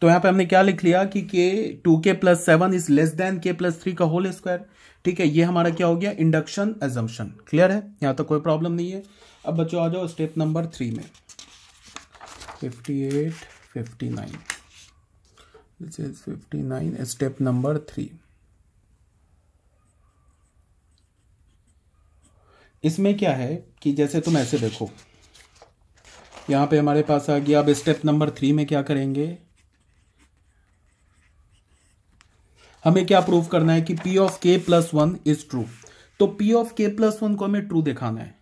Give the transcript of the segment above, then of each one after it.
तो यहां पे हमने क्या लिख लिया कि के टू के plus seven is less than के प्लस थ्री का होल स्क्वायर ठीक है ये हमारा क्या हो गया इंडक्शन एजम्पन क्लियर है यहां तक तो कोई प्रॉब्लम नहीं है अब बच्चों आ जाओ स्टेप नंबर थ्री में fifty eight fifty nine fifty nine step number three इसमें क्या है कि जैसे तुम ऐसे देखो यहां पे हमारे पास आ गया अब स्टेप नंबर थ्री में क्या करेंगे हमें क्या प्रूव करना है कि P of K plus one is true तो P of K plus one को हमें ट्रू दिखाना है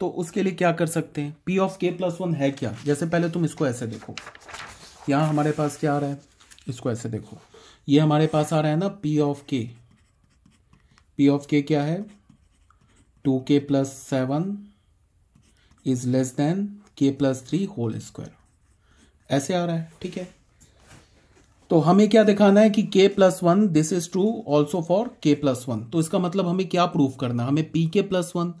तो उसके लिए क्या कर सकते हैं P of K plus one है क्या जैसे पहले तुम इसको ऐसे देखो यहां हमारे पास क्या आ रहा है इसको ऐसे देखो ये हमारे पास आ रहा है ना P of K P of K क्या है टू के plus seven is less than के प्लस थ्री होल स्क्वायर ऐसे आ रहा है ठीक है तो हमें क्या दिखाना है कि k plus one this is true also for k plus one तो इसका मतलब हमें क्या प्रूफ करना है हमें पी के प्लस वन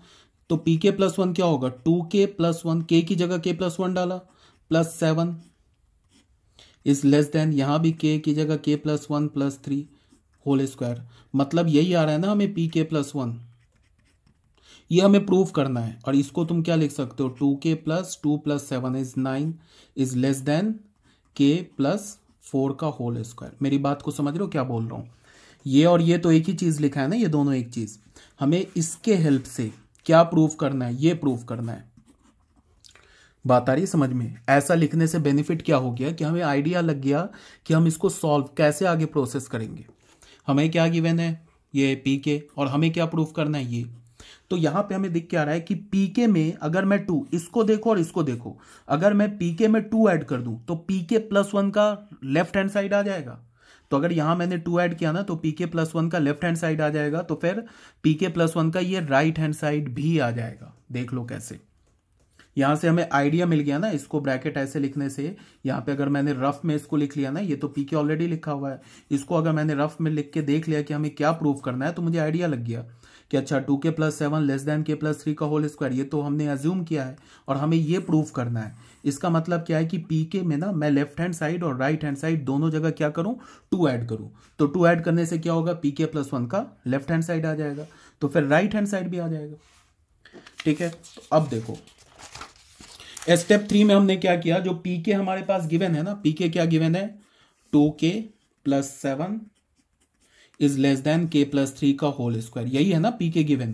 तो पी के प्लस वन क्या होगा टू के प्लस वन के की जगह के प्लस वन डाला plus seven is less than यहां भी के की जगह K plus one plus three whole square मतलब यही आ रहा है ना हमें पी के प्लस वन ये हमें प्रूफ करना है और इसको तुम क्या लिख सकते हो टू के plus two plus seven is nine is less than के प्लस फोर का होल स्क्वायर मेरी बात को समझ रहे हो क्या बोल रहा हूँ ये और ये तो एक ही चीज़ लिखा है ना ये दोनों एक चीज़ हमें इसके हेल्प से क्या प्रूफ करना है ये प्रूफ करना है बात आ रही है समझ में ऐसा लिखने से बेनिफिट क्या हो गया कि हमें आइडिया लग गया कि हम इसको सॉल्व कैसे आगे प्रोसेस करेंगे हमें क्या गिवेन है ये पी के और हमें क्या प्रूफ करना है ये तो यहां पे हमें दिख क्या रहा है कि पीके में अगर मैं टू इसको देखो और इसको देखो अगर मैं पीके में टू ऐड कर दूं तो पीके प्लस वन का लेफ्ट हैंड साइड आ जाएगा तो अगर यहां मैंने टू ऐड किया ना तो पीके प्लस वन का लेफ्ट हैंड साइड आ जाएगा तो फिर पीके प्लस वन का ये राइट हैंड साइड भी आ जाएगा देख लो कैसे यहां से हमें आइडिया मिल गया ना इसको ब्रैकेट ऐसे लिखने से यहां पे अगर मैंने रफ में इसको लिख लिया ना ये तो पीके ऑलरेडी लिखा हुआ है इसको अगर मैंने रफ में लिख के देख लिया कि हमें क्या प्रूफ करना है तो मुझे आइडिया लग गया कि अच्छा टू के प्लस सेवन लेस देन के प्लस थ्री का होल स्क्वायर ये तो हमने एज्यूम किया है और हमें ये प्रूव करना है इसका मतलब क्या है कि पी के में ना मैं लेफ्ट हैंड साइड और राइट हैंड साइड दोनों जगह क्या करूं टू ऐड करूं तो टू ऐड करने से क्या होगा पी के प्लस वन का लेफ्ट हैंड साइड आ जाएगा तो फिर राइट हैंड साइड भी आ जाएगा ठीक है तो अब देखो स्टेप थ्री में हमने क्या किया जो पी के हमारे पास गिवेन है ना पी के क्या गिवेन है टू के plus seven is less than के प्लस थ्री का होल स्क्वायर यही है ना पी के गिवेन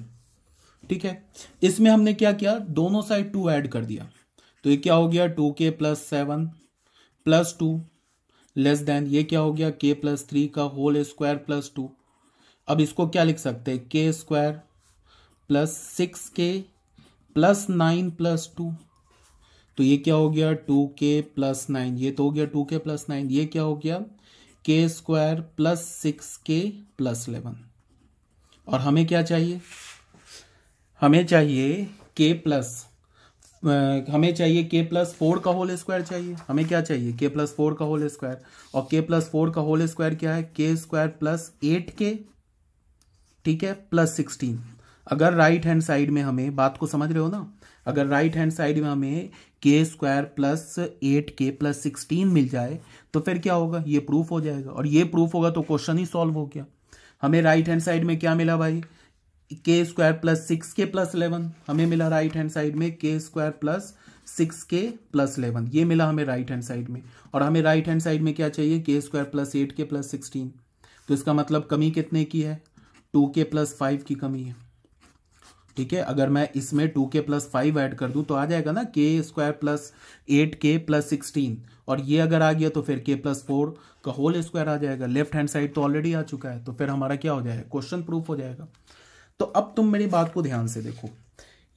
ठीक है इसमें हमने क्या किया दोनों साइड टू ऐड कर दिया तो ये क्या हो गया टू के plus seven plus two less than ये क्या हो गया के प्लस थ्री का होल स्क्वायर प्लस टू अब इसको क्या लिख सकते हैं k square plus six k plus nine plus two तो ये क्या हो गया टू के प्लस नाइन ये तो हो गया टू के प्लस नाइन ये क्या हो गया k square plus six k plus eleven और हमें क्या चाहिए हमें चाहिए के प्लस हमें चाहिए के प्लस फोर का होल स्क्वायर चाहिए हमें क्या चाहिए के प्लस फोर का होल स्क्वायर और के प्लस फोर का होल स्क्वायर क्या है k square plus eight k ठीक है प्लस सिक्सटीन अगर राइट हैंड साइड में हमें बात को समझ रहे हो ना अगर राइट हैंड साइड में हमें k square plus eight k plus sixteen मिल जाए तो फिर क्या होगा ये प्रूफ हो जाएगा और ये प्रूफ होगा तो क्वेश्चन ही सॉल्व हो गया हमें राइट हैंड साइड में क्या मिला भाई k square plus six k plus eleven हमें मिला राइट हैंड साइड में k square plus six k plus eleven ये मिला हमें राइट हैंड साइड में और हमें राइट हैंड साइड में क्या चाहिए k square plus eight k plus sixteen तो इसका मतलब कमी कितने की है टू के प्लस फाइव की कमी है ठीक है अगर मैं इसमें टू के प्लस फाइव ऐड कर दूं तो आ जाएगा ना k square plus eight k plus sixteen और ये अगर आ गया तो फिर के प्लस फोर का होल स्क्वायर आ जाएगा लेफ्ट हैंड साइड तो ऑलरेडी आ चुका है तो फिर हमारा क्या हो जाएगा क्वेश्चन प्रूफ हो जाएगा तो अब तुम मेरी बात को ध्यान से देखो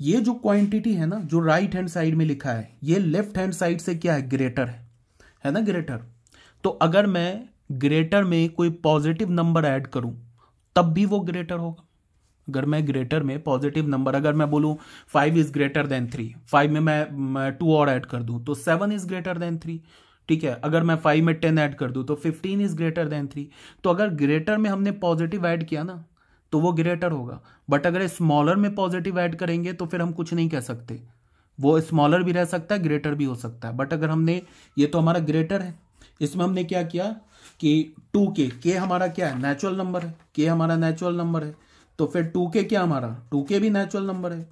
ये जो क्वांटिटी है ना जो राइट हैंड साइड में लिखा है ये लेफ्ट हैंड साइड से क्या है ग्रेटर है है ना ग्रेटर तो अगर मैं ग्रेटर में कोई पॉजिटिव नंबर ऐड करूं तब भी वो ग्रेटर होगा अगर मैं ग्रेटर में पॉजिटिव नंबर अगर मैं बोलूं five is greater than three five में मैं टू और ऐड कर दूं तो seven is greater than three ठीक है अगर मैं फाइव में टेन ऐड कर दूं तो fifteen is greater than three तो अगर ग्रेटर में हमने पॉजिटिव ऐड किया ना तो वो ग्रेटर होगा बट अगर स्मॉलर में पॉजिटिव ऐड करेंगे तो फिर हम कुछ नहीं कह सकते वो स्मॉलर भी रह सकता है ग्रेटर भी हो सकता है बट अगर हमने ये तो हमारा ग्रेटर है इसमें हमने क्या किया कि टू के के हमारा क्या है नेचुरल नंबर है के हमारा नेचुरल नंबर है तो फिर टू के क्या हमारा टू के भी नेचुरल नंबर है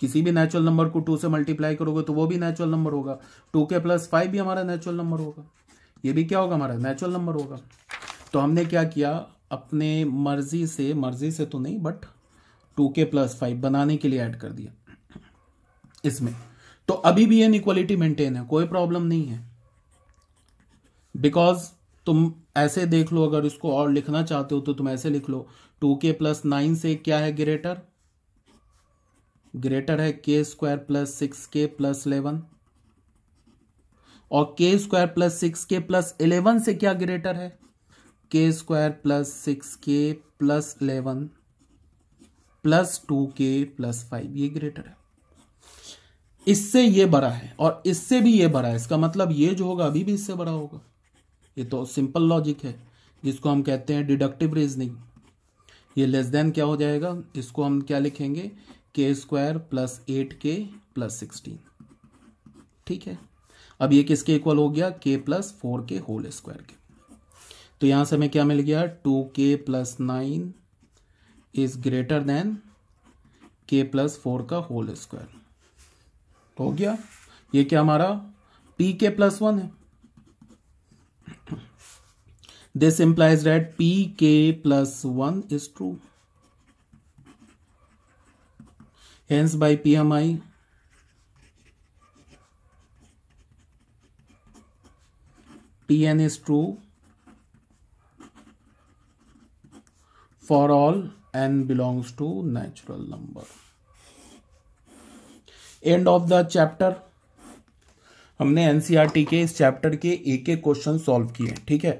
किसी भी नेचुरल नंबर को टू से मल्टीप्लाई करोगे तो वो भी नेचुरल नंबर होगा टू के प्लस फाइव भी हमारा नेचुरल नंबर होगा ये भी क्या होगा हमारा नेचुरल नंबर होगा तो हमने क्या किया अपने मर्जी से मर्जी से तो नहीं बट टू के प्लस फाइव बनाने के लिए ऐड कर दिया इसमें तो अभी भी ये इक्वालिटी मेंटेन है कोई प्रॉब्लम नहीं है बिकॉज तुम ऐसे देख लो अगर इसको और लिखना चाहते हो तो तुम ऐसे लिख लो टू के प्लस नाइन से क्या है ग्रेटर ग्रेटर है k square plus six k plus eleven और k square plus six k plus eleven से क्या ग्रेटर है k square plus six k plus eleven plus two के प्लस फाइव ये ग्रेटर है इससे ये बड़ा है और इससे भी ये बड़ा है इसका मतलब ये जो होगा अभी भी इससे बड़ा होगा ये तो सिंपल लॉजिक है जिसको हम कहते हैं डिडक्टिव रीजनिंग ये लेस देन क्या हो जाएगा इसको हम क्या लिखेंगे k square plus eight k plus sixteen ठीक है अब ये किसके इक्वल हो गया के प्लस फोर के होल स्क्वायर के तो यहां से हमें क्या मिल गया टू के plus nine is greater than के प्लस फोर का होल स्क्वायर हो गया ये क्या हमारा पी के प्लस वन है This implies that pk plus 1 is true. Hence by PMI, Pn is true for all n belongs to natural number. End of the chapter हमने NCERT के इस चैप्टर के एक एक क्वेश्चन सॉल्व किए ठीक है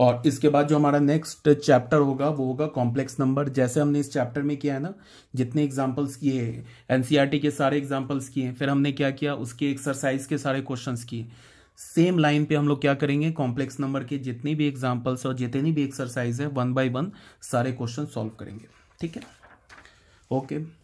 और इसके बाद जो हमारा नेक्स्ट चैप्टर होगा वो होगा कॉम्प्लेक्स नंबर जैसे हमने इस चैप्टर में किया है ना जितने एग्जाम्पल्स किए एनसीईआरटी e के सारे एग्जाम्पल्स किए फिर हमने क्या किया उसके एक्सरसाइज के सारे क्वेश्चन किए सेम लाइन पे हम लोग क्या करेंगे कॉम्प्लेक्स नंबर के जितने भी एग्जाम्पल्स और जितनी भी एक्सरसाइज है वन बाय वन सारे क्वेश्चन सॉल्व करेंगे ठीक है ओके okay.